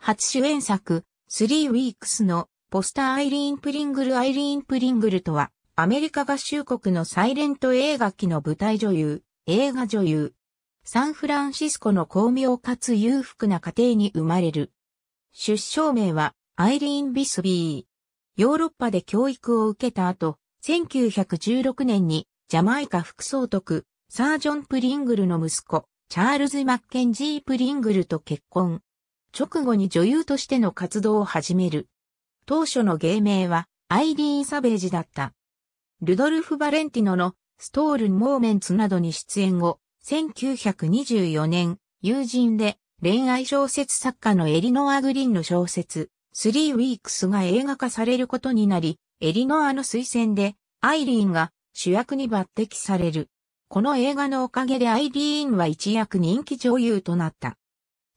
初主演作、スリーウィークスのポスターアイリーン・プリングル・アイリーン・プリングルとは、アメリカ合衆国のサイレント映画機の舞台女優、映画女優。サンフランシスコの巧妙かつ裕福な家庭に生まれる。出生名はアイリーン・ビスビー。ヨーロッパで教育を受けた後、1916年にジャマイカ副総督、サージョン・プリングルの息子、チャールズ・マッケンジー・プリングルと結婚。直後に女優としての活動を始める。当初の芸名はアイリーン・サベージだった。ルドルフ・バレンティノのストール・モーメンツなどに出演後、1924年、友人で恋愛小説作家のエリノア・グリーンの小説、スリー・ウィークスが映画化されることになり、エリノアの推薦でアイリーンが主役に抜擢される。この映画のおかげでアイリーンは一躍人気女優となった。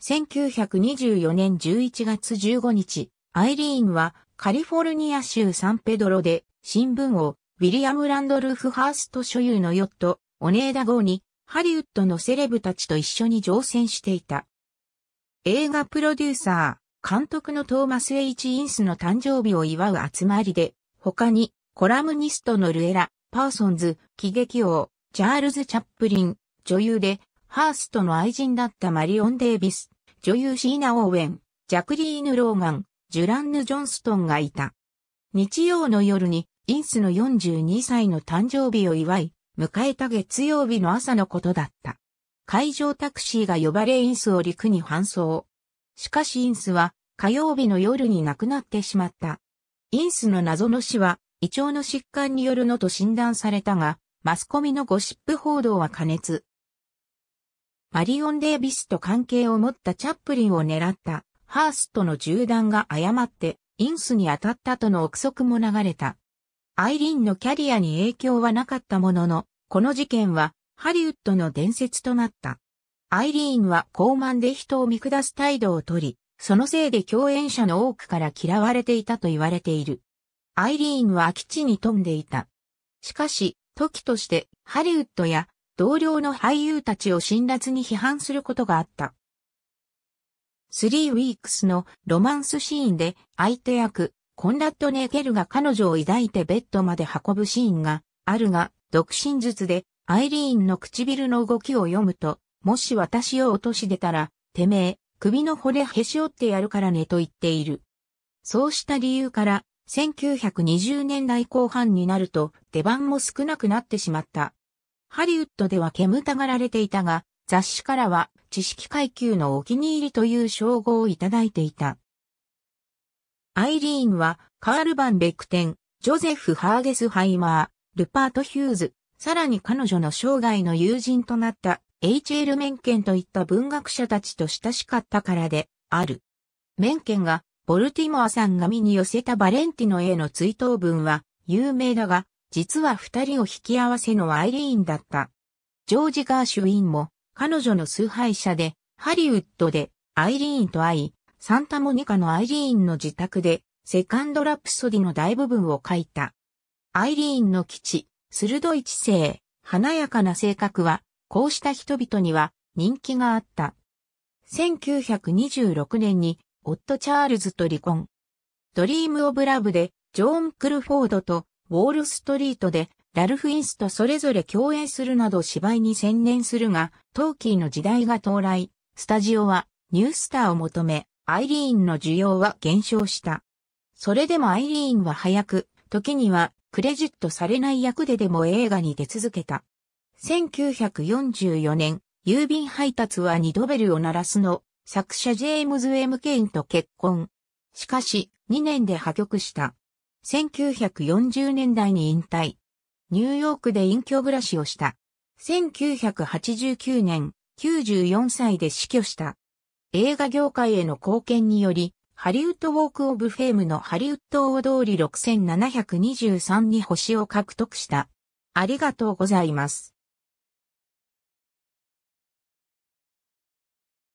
1924年11月15日、アイリーンはカリフォルニア州サンペドロで新聞をウィリアム・ランドルフ・ハースト所有のヨット、オネーダ号にハリウッドのセレブたちと一緒に乗船していた。映画プロデューサー、監督のトーマス・エイチ・インスの誕生日を祝う集まりで、他にコラムニストのルエラ、パーソンズ、喜劇王、チャールズ・チャップリン、女優でハーストの愛人だったマリオン・デイビス、女優シーナ・オーウェン、ジャクリーヌ・ローガン、ジュランヌ・ジョンストンがいた。日曜の夜に、インスの42歳の誕生日を祝い、迎えた月曜日の朝のことだった。会場タクシーが呼ばれインスを陸に搬送。しかしインスは火曜日の夜に亡くなってしまった。インスの謎の死は胃腸の疾患によるのと診断されたが、マスコミのゴシップ報道は過熱。マリオン・デービスと関係を持ったチャップリンを狙ったハーストの銃弾が誤ってインスに当たったとの憶測も流れた。アイリーンのキャリアに影響はなかったものの、この事件はハリウッドの伝説となった。アイリーンは高慢で人を見下す態度をとり、そのせいで共演者の多くから嫌われていたと言われている。アイリーンは空き地に飛んでいた。しかし、時としてハリウッドや同僚の俳優たちを辛辣に批判することがあった。スリーウィークスのロマンスシーンで相手役、コンラッド・ネーゲルが彼女を抱いてベッドまで運ぶシーンがあるが、独身術でアイリーンの唇の動きを読むと、もし私を落とし出たら、てめえ、首の骨へし折ってやるからねと言っている。そうした理由から、1920年代後半になると出番も少なくなってしまった。ハリウッドでは煙たがられていたが、雑誌からは知識階級のお気に入りという称号をいただいていた。アイリーンは、カール・バン・ベクテン、ジョゼフ・ハーゲスハイマー、ルパート・ヒューズ、さらに彼女の生涯の友人となった H.L. メンケンといった文学者たちと親しかったからで、ある。メンケンが、ボルティモアさんが身に寄せたバレンティノへの追悼文は、有名だが、実は二人を引き合わせのアイリーンだった。ジョージ・ガーシュウィンも彼女の崇拝者で、ハリウッドでアイリーンと会い、サンタモニカのアイリーンの自宅で、セカンドラプソディの大部分を書いた。アイリーンの基地、鋭い知性、華やかな性格は、こうした人々には人気があった。1926年に、夫チャールズと離婚。ドリーム・オブ・ラブで、ジョーン・クルフォードとウォールストリートでラルフ・インスとそれぞれ共演するなど芝居に専念するが、トーキーの時代が到来、スタジオはニュースターを求め、アイリーンの需要は減少した。それでもアイリーンは早く、時にはクレジットされない役ででも映画に出続けた。1944年、郵便配達は二度ベルを鳴らすの、作者ジェームズ・エム・ケインと結婚。しかし、2年で破局した。1940年代に引退。ニューヨークで隠居暮らしをした。1989年、94歳で死去した。映画業界への貢献により、ハリウッドウォークオブフェームのハリウッド大通り6723に星を獲得した。ありがとうございます。